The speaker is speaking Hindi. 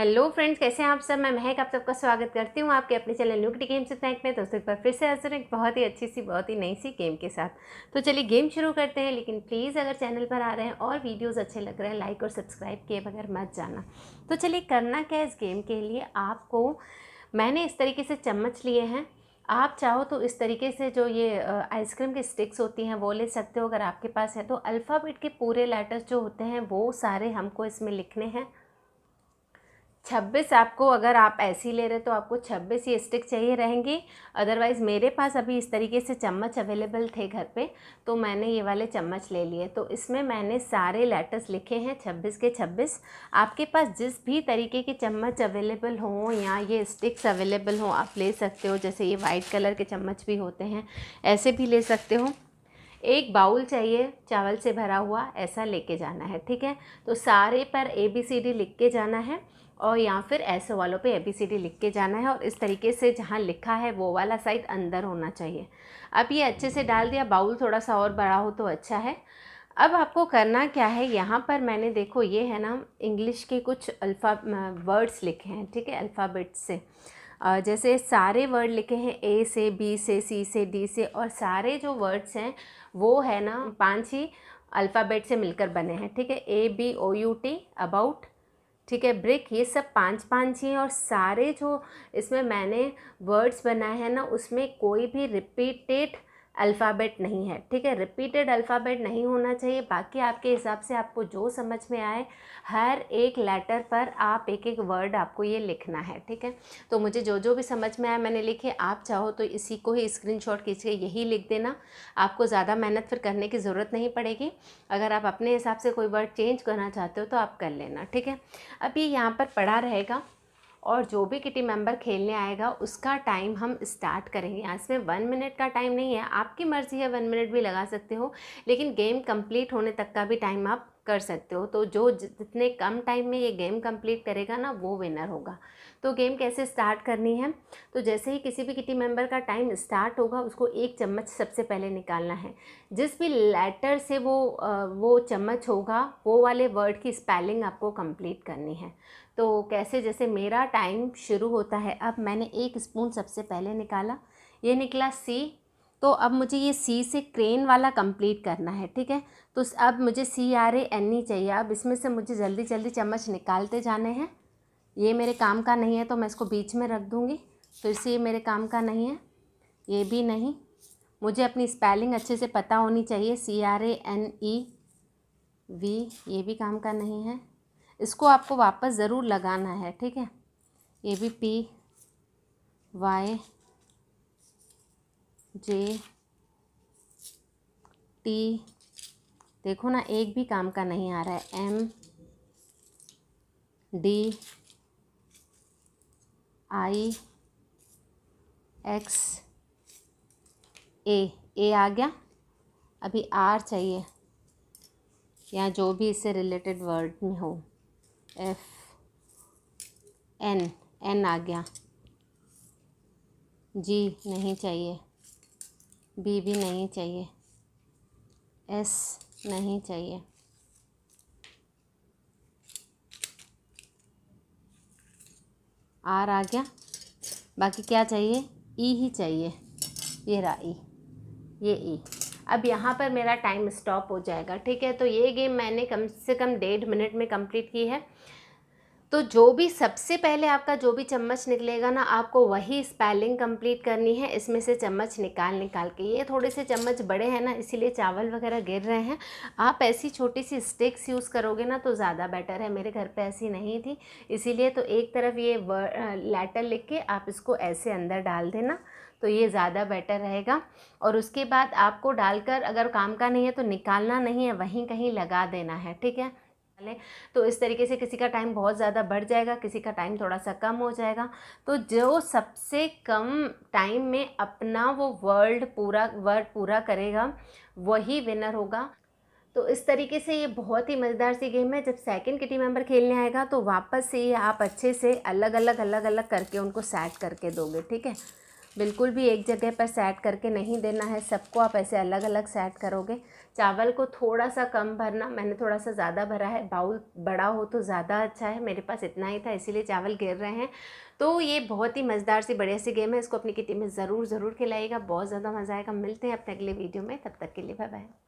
हेलो फ्रेंड्स कैसे हैं आप सब मैं महक आप सबका स्वागत करती हूँ आपके अपने चैनल गेम गेम्स टैंक में दोस्तों एक बार फिर से हाजिर एक बहुत ही अच्छी सी बहुत ही नई सी गेम के साथ तो चलिए गेम शुरू करते हैं लेकिन प्लीज़ अगर चैनल पर आ रहे हैं और वीडियोस अच्छे लग रहे हैं लाइक और सब्सक्राइब किए बगैर मत जाना तो चलिए करना क्या है इस गेम के लिए आपको मैंने इस तरीके से चम्मच लिए हैं आप चाहो तो इस तरीके से जो ये आइसक्रीम के स्टिक्स होती हैं वो ले सकते हो अगर आपके पास है तो अल्फ़ाबेट के पूरे लेटर्स जो होते हैं वो सारे हमको इसमें लिखने हैं छब्बीस आपको अगर आप ऐसी ले रहे तो आपको छब्बीस ये स्टिक चाहिए रहेंगी अदरवाइज़ मेरे पास अभी इस तरीके से चम्मच अवेलेबल थे घर पे तो मैंने ये वाले चम्मच ले लिए तो इसमें मैंने सारे लेटर्स लिखे हैं छब्बीस के छब्बीस आपके पास जिस भी तरीके के चम्मच अवेलेबल हों या ये स्टिक्स अवेलेबल हों आप ले सकते हो जैसे ये वाइट कलर के चम्मच भी होते हैं ऐसे भी ले सकते हो एक बाउल चाहिए चावल से भरा हुआ ऐसा लेके जाना है ठीक है तो सारे पर ए बी सी डी लिख के जाना है और या फिर ऐसे वालों पे ए बी सी डी लिख के जाना है और इस तरीके से जहाँ लिखा है वो वाला साइड अंदर होना चाहिए अब ये अच्छे से डाल दिया बाउल थोड़ा सा और बड़ा हो तो अच्छा है अब आपको करना क्या है यहाँ पर मैंने देखो ये है ना इंग्लिश के कुछ अल्फ़ा वर्ड्स लिखे हैं ठीक है अल्फ़ाबेट से जैसे सारे वर्ड लिखे हैं ए से बी से सी से डी से और सारे जो वर्ड्स हैं वो है ना पांच ही अल्फ़ाबेट से मिलकर बने हैं ठीक है A B O U T about ठीक है ब्रिक ये सब पांच पांच ही हैं और सारे जो इसमें मैंने वर्ड्स बनाए हैं ना उसमें कोई भी रिपीटेड अल्फ़ाबेट नहीं है ठीक है रिपीटेड अल्फ़ाबेट नहीं होना चाहिए बाकी आपके हिसाब से आपको जो समझ में आए हर एक लेटर पर आप एक एक वर्ड आपको ये लिखना है ठीक है तो मुझे जो जो भी समझ में आया मैंने लिखे आप चाहो तो इसी को ही स्क्रीन शॉट खींच के यही लिख देना आपको ज़्यादा मेहनत फिर करने की ज़रूरत नहीं पड़ेगी अगर आप अपने हिसाब से कोई वर्ड चेंज करना चाहते हो तो आप कर लेना ठीक है अब ये यहाँ पर पढ़ा रहेगा और जो भी किटी मेंबर खेलने आएगा उसका टाइम हम स्टार्ट करेंगे यहाँ इसमें वन मिनट का टाइम नहीं है आपकी मर्ज़ी है वन मिनट भी लगा सकते हो लेकिन गेम कंप्लीट होने तक का भी टाइम आप कर सकते हो तो जो जितने कम टाइम में ये गेम कंप्लीट करेगा ना वो विनर होगा तो गेम कैसे स्टार्ट करनी है तो जैसे ही किसी भी किटी मेंबर का टाइम स्टार्ट होगा उसको एक चम्मच सबसे पहले निकालना है जिस भी लेटर से वो वो चम्मच होगा वो वाले वर्ड की स्पेलिंग आपको कंप्लीट करनी है तो कैसे जैसे मेरा टाइम शुरू होता है अब मैंने एक स्पून सबसे पहले निकाला ये निकला सी तो अब मुझे ये सी से क्रेन वाला कंप्लीट करना है ठीक है तो अब मुझे सी आर ए एन ई चाहिए अब इसमें से मुझे जल्दी जल्दी चम्मच निकालते जाने हैं ये मेरे काम का नहीं है तो मैं इसको बीच में रख दूँगी फिर से ये मेरे काम का नहीं है ये भी नहीं मुझे अपनी स्पेलिंग अच्छे से पता होनी चाहिए C R A N E V ये भी काम का नहीं है इसको आपको वापस ज़रूर लगाना है ठीक है ये भी पी वाई जे टी देखो ना एक भी काम का नहीं आ रहा है M D I X A A आ गया अभी आर चाहिए या जो भी इससे रिलेटेड वर्ड में हो एफ एन एन आ गया जी नहीं चाहिए बी भी नहीं चाहिए एस नहीं चाहिए आर आ गया बाकी क्या चाहिए ई ही चाहिए ये रहा ई ये ई अब यहाँ पर मेरा टाइम स्टॉप हो जाएगा ठीक है तो ये गेम मैंने कम से कम डेढ़ मिनट में कंप्लीट की है तो जो भी सबसे पहले आपका जो भी चम्मच निकलेगा ना आपको वही स्पेलिंग कंप्लीट करनी है इसमें से चम्मच निकाल निकाल के ये थोड़े से चम्मच बड़े हैं ना इसीलिए चावल वगैरह गिर रहे हैं आप ऐसी छोटी सी स्टिक्स यूज़ करोगे ना तो ज़्यादा बेटर है मेरे घर पे ऐसी नहीं थी इसीलिए तो एक तरफ ये लेटर लिख के आप इसको ऐसे अंदर डाल देना तो ये ज़्यादा बेटर रहेगा और उसके बाद आपको डालकर अगर काम का नहीं है तो निकालना नहीं है वहीं कहीं लगा देना है ठीक है तो इस तरीके से किसी का टाइम बहुत ज़्यादा बढ़ जाएगा किसी का टाइम थोड़ा सा कम हो जाएगा तो जो सबसे कम टाइम में अपना वो वर्ल्ड पूरा वर्ड पूरा करेगा वही विनर होगा तो इस तरीके से ये बहुत ही मज़ेदार सी गेम है जब सेकंड किटी मेंबर खेलने आएगा तो वापस से ये आप अच्छे से अलग अलग अलग अलग करके उनको सेट करके दोगे ठीक है बिल्कुल भी एक जगह पर सेट करके नहीं देना है सबको आप ऐसे अलग अलग सेट करोगे चावल को थोड़ा सा कम भरना मैंने थोड़ा सा ज़्यादा भरा है बाउल बड़ा हो तो ज़्यादा अच्छा है मेरे पास इतना ही था इसीलिए चावल गिर रहे हैं तो ये बहुत ही मज़ेदार सी बढ़िया सी गेम है इसको अपनी किटी में ज़रूर ज़रूर खिलाइएगा बहुत ज़्यादा मज़ा आएगा मिलते हैं अपने अगले वीडियो में तब तक के लिए बाय बाय